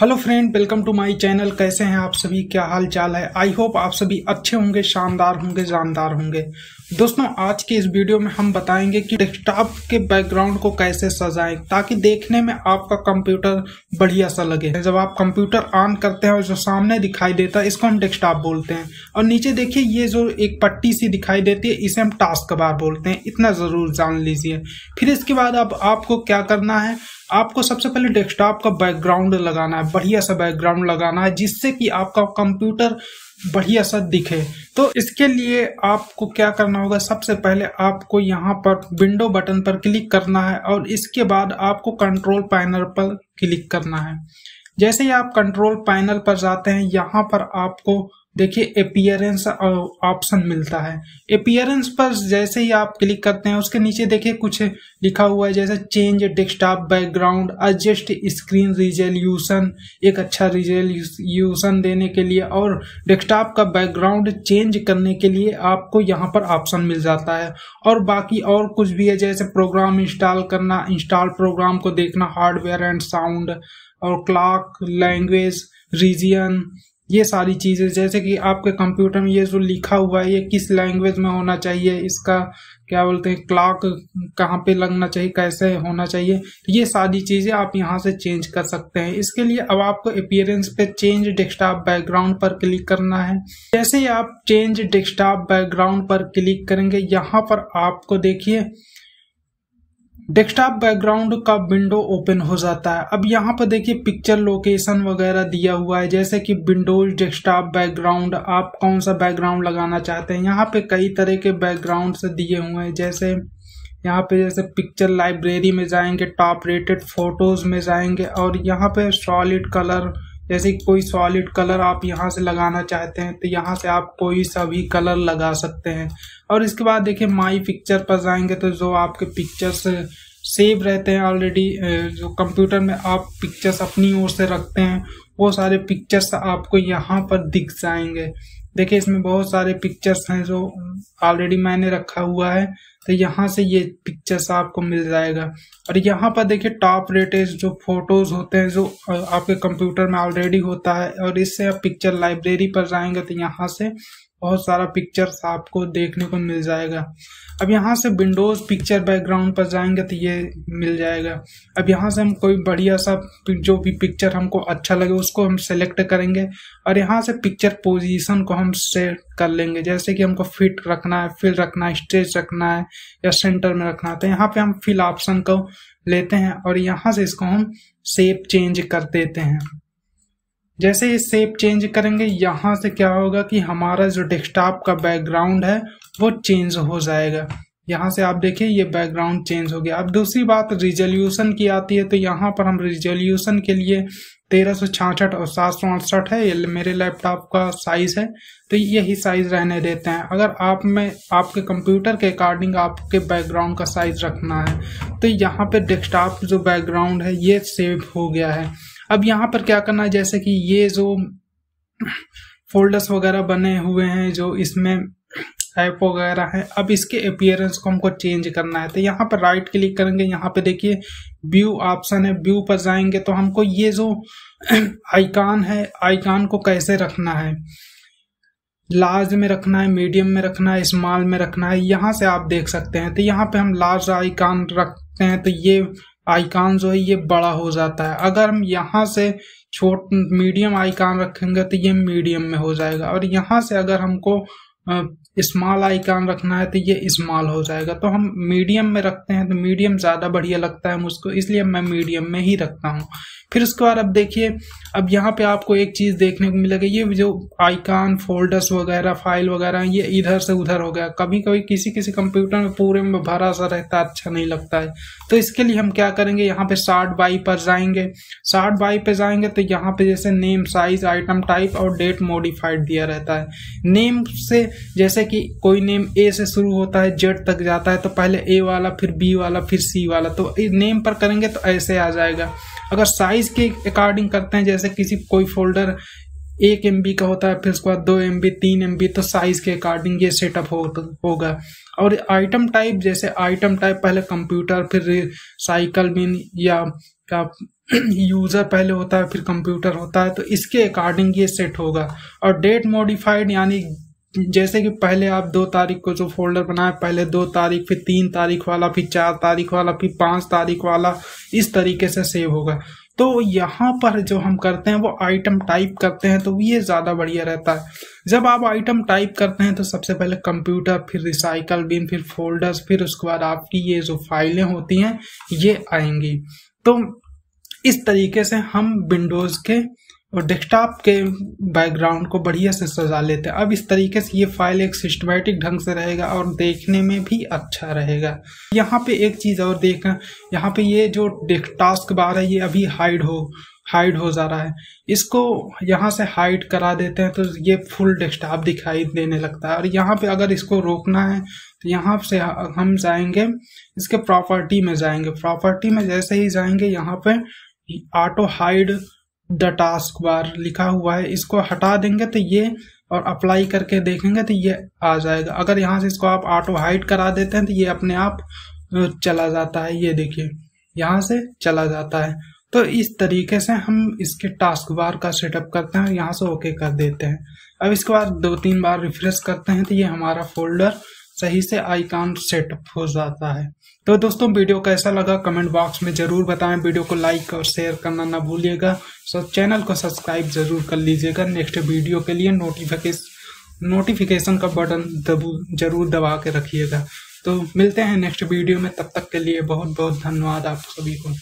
hello friend welcome to my channel कैसे हैं आप सभी क्या हाल चाल है आई होप आप सभी अच्छे होंगे शानदार होंगे जानदार होंगे दोस्तों आज के इस वीडियो में हम बताएंगे कि डेस्कटॉप के बैकग्राउंड को कैसे सजाएं ताकि देखने में आपका कंप्यूटर बढ़िया सा लगे जब आप कंप्यूटर ऑन करते हैं और जो सामने दिखाई देता है इसको हम डेस्कटॉप बोलते हैं और नीचे देखिए ये जो एक पट्टी सी दिखाई देती है इसे हम टास्क बार बोलते हैं इतना ज़रूर जान लीजिए फिर इसके बाद अब आप, आपको क्या करना है आपको सबसे पहले डेस्कटॉप का बैकग्राउंड लगाना है बढ़िया सा बैकग्राउंड लगाना है जिससे कि आपका कंप्यूटर बढ़िया सा दिखे तो इसके लिए आपको क्या करना होगा सबसे पहले आपको यहाँ पर विंडो बटन पर क्लिक करना है और इसके बाद आपको कंट्रोल पैनल पर क्लिक करना है जैसे ही आप कंट्रोल पैनल पर जाते हैं यहाँ पर आपको देखिए अपियरेंस ऑप्शन मिलता है अपियरेंस पर जैसे ही आप क्लिक करते हैं उसके नीचे देखिए कुछ लिखा हुआ है जैसे change desktop background adjust screen resolution एक अच्छा रिजोल्यूशन देने के लिए और डेस्कटॉप का बैकग्राउंड चेंज करने के लिए आपको यहाँ पर ऑप्शन मिल जाता है और बाकी और कुछ भी है जैसे प्रोग्राम इंस्टॉल करना इंस्टॉल प्रोग्राम को देखना हार्डवेयर एंड साउंड और क्लॉक लैंग्वेज रीजियन ये सारी चीज़ें जैसे कि आपके कंप्यूटर में ये जो लिखा हुआ है ये किस लैंग्वेज में होना चाहिए इसका क्या बोलते हैं क्लॉक कहाँ पे लगना चाहिए कैसे होना चाहिए तो ये सारी चीज़ें आप यहाँ से चेंज कर सकते हैं इसके लिए अब आपको अपियरेंस पे चेंज डेस्कटॉप बैकग्राउंड पर क्लिक करना है जैसे ही आप चेंज डेस्कटॉप बैकग्राउंड पर क्लिक करेंगे यहाँ पर आपको देखिए डेस्कटॉप बैकग्राउंड का विंडो ओपन हो जाता है अब यहाँ पर देखिए पिक्चर लोकेशन वगैरह दिया हुआ है जैसे कि विंडोज डेस्कटॉप बैकग्राउंड आप कौन सा बैकग्राउंड लगाना चाहते हैं यहाँ पे कई तरह के बैकग्राउंड से दिए हुए हैं जैसे यहाँ पे जैसे पिक्चर लाइब्रेरी में जाएंगे टॉप रेटेड फोटोज़ में जाएंगे और यहाँ पे सॉलिड कलर जैसे कोई सॉलिड कलर आप यहाँ से लगाना चाहते हैं तो यहाँ से आप कोई सा भी कलर लगा सकते हैं और इसके बाद देखिए माई पिक्चर पर जाएंगे तो जो आपके पिक्चर्स सेव रहते हैं ऑलरेडी जो कंप्यूटर में आप पिक्चर्स अपनी ओर से रखते हैं वो सारे पिक्चर्स आपको यहाँ पर दिख जाएंगे देखिए इसमें बहुत सारे पिक्चर्स हैं जो ऑलरेडी मैंने रखा हुआ है तो यहाँ से ये पिक्चर्स आपको मिल जाएगा और यहाँ पर देखिए टॉप रेटेज जो फोटोज़ होते हैं जो आपके कंप्यूटर में ऑलरेडी होता है और इससे आप पिक्चर लाइब्रेरी पर जाएंगे तो यहाँ से बहुत सारा पिक्चर्स आपको देखने को मिल जाएगा अब यहाँ से विंडोज़ पिक्चर बैकग्राउंड पर जाएंगे तो ये मिल जाएगा अब यहाँ से हम कोई बढ़िया सा जो भी पिक्चर हमको अच्छा लगे उसको हम सेलेक्ट करेंगे और यहाँ से पिक्चर पोजीशन को हम सेट कर लेंगे जैसे कि हमको फिट रखना है फिल रखना है स्ट्रेच रखना है या सेंटर में रखना है तो यहाँ पर हम फिल ऑप्शन को लेते हैं और यहाँ से इसको हम सेप चेंज कर देते हैं जैसे ये सेप चेंज करेंगे यहाँ से क्या होगा कि हमारा जो डेस्कटॉप का बैकग्राउंड है वो चेंज हो जाएगा यहाँ से आप देखिए ये बैकग्राउंड चेंज हो गया अब दूसरी बात रिजोल्यूशन की आती है तो यहाँ पर हम रिजोल्यूशन के लिए तेरह सौ छाछठ और सात सौ अड़सठ है ये मेरे लैपटॉप का साइज है तो यही साइज रहने देते हैं अगर आप में आपके कंप्यूटर के अकॉर्डिंग आपके बैकग्राउंड का साइज रखना है तो यहाँ पे डेस्कटॉप जो बैकग्राउंड है ये सेव हो गया है अब यहाँ पर क्या करना है जैसे कि ये जो फोल्डर्स वगैरह बने हुए हैं जो इसमें ऐप वगैरह है अब इसके अपियरेंस को हमको चेंज करना है तो यहाँ पर राइट क्लिक करेंगे यहाँ पे देखिए व्यू ऑप्शन है व्यू पर जाएंगे तो हमको ये जो आइकान है आइकान को कैसे रखना है लार्ज में रखना है मीडियम में रखना है स्मॉल में रखना है यहाँ से आप देख सकते हैं तो यहाँ पे हम लार्ज आइकान रखते हैं तो ये आइकान जो है ये बड़ा हो जाता है अगर हम यहाँ से छोट मीडियम आइकान रखेंगे तो ये मीडियम में हो जाएगा और यहाँ से अगर हमको स्मॉल आइकान रखना है तो ये स्मॉल हो जाएगा तो हम मीडियम में रखते हैं तो मीडियम ज़्यादा बढ़िया लगता है मुझको इसलिए मैं मीडियम में ही रखता हूँ फिर उसके बाद अब देखिए अब यहाँ पे आपको एक चीज़ देखने को मिलेगा ये जो आइकान फोल्डर्स वगैरह फाइल वगैरह ये इधर से उधर हो गया कभी कभी किसी किसी कंप्यूटर में पूरे में भरा सा रहता अच्छा नहीं लगता है तो इसके लिए हम क्या करेंगे यहाँ पे शार्ट बाई पर जाएंगे शार्ट बाई पर जाएंगे तो यहाँ पे जैसे नेम साइज आइटम टाइप और डेट मॉडिफाइड दिया रहता है नेम से जैसे कि कोई नेम ए से शुरू होता है जेड तक जाता है तो पहले ए वाला फिर बी वाला फिर सी वाला तो नेम पर करेंगे तो ऐसे आ जाएगा अगर साइज के अकॉर्डिंग करते हैं जैसे किसी कोई फोल्डर एक एम का होता है फिर उसके बाद दो एम बी तीन एम बी तो साइज के अकॉर्डिंग ये सेटअप हो, होगा और आइटम टाइप जैसे आइटम टाइप पहले कंप्यूटर फिर साइकिल बिन या क्या यूजर पहले होता है फिर कंप्यूटर होता है तो इसके अकॉर्डिंग ये सेट होगा और डेट मॉडिफाइड यानी जैसे कि पहले आप दो तारीख को जो फोल्डर बनाए पहले दो तारीख फिर तीन तारीख वाला फिर चार तारीख वाला फिर पाँच तारीख वाला इस तरीके से सेव होगा तो यहाँ पर जो हम करते हैं वो आइटम टाइप करते हैं तो ये ज़्यादा बढ़िया रहता है जब आप आइटम टाइप करते हैं तो सबसे पहले कंप्यूटर फिर रिसाइकल बिन फिर फोल्डर्स फिर उसके बाद आपकी ये जो फाइलें होती हैं ये आएंगी तो इस तरीके से हम विंडोज़ के और डेस्कटॉप के बैकग्राउंड को बढ़िया से सजा लेते हैं अब इस तरीके से ये फाइल एक सिस्टमेटिक ढंग से रहेगा और देखने में भी अच्छा रहेगा यहाँ पे एक चीज़ और देखें यहाँ पे ये जो टास्क बार है ये अभी हाइड हो हाइड हो जा रहा है इसको यहाँ से हाइड करा देते हैं तो ये फुल डेस्कटॉप दिखाई देने लगता है और यहाँ पे अगर इसको रोकना है तो यहाँ से हम जाएंगे इसके प्रॉपर्टी में जाएंगे प्रॉपर्टी में जैसे ही जाएंगे यहाँ पे auto hide the taskbar लिखा हुआ है इसको हटा देंगे तो ये और अप्लाई करके देखेंगे तो ये आ जाएगा अगर यहाँ से इसको आप ऑटो हाइड करा देते हैं तो ये अपने आप चला जाता है ये देखिए यहाँ से चला जाता है तो इस तरीके से हम इसके टास्क बार का सेटअप करते हैं यहाँ से ओके कर देते हैं अब इसके बाद दो तीन बार रिफ्रेश करते हैं तो ये हमारा फोल्डर सही से आइकॉन सेटअप हो जाता है तो दोस्तों वीडियो कैसा लगा कमेंट बॉक्स में ज़रूर बताएं वीडियो को लाइक और शेयर करना ना भूलिएगा सो चैनल को सब्सक्राइब ज़रूर कर लीजिएगा नेक्स्ट वीडियो के लिए नोटिफिकेशन नोटिफिकेशन का बटन दबू जरूर दबा के रखिएगा तो मिलते हैं नेक्स्ट वीडियो में तब तक के लिए बहुत बहुत धन्यवाद आप सभी को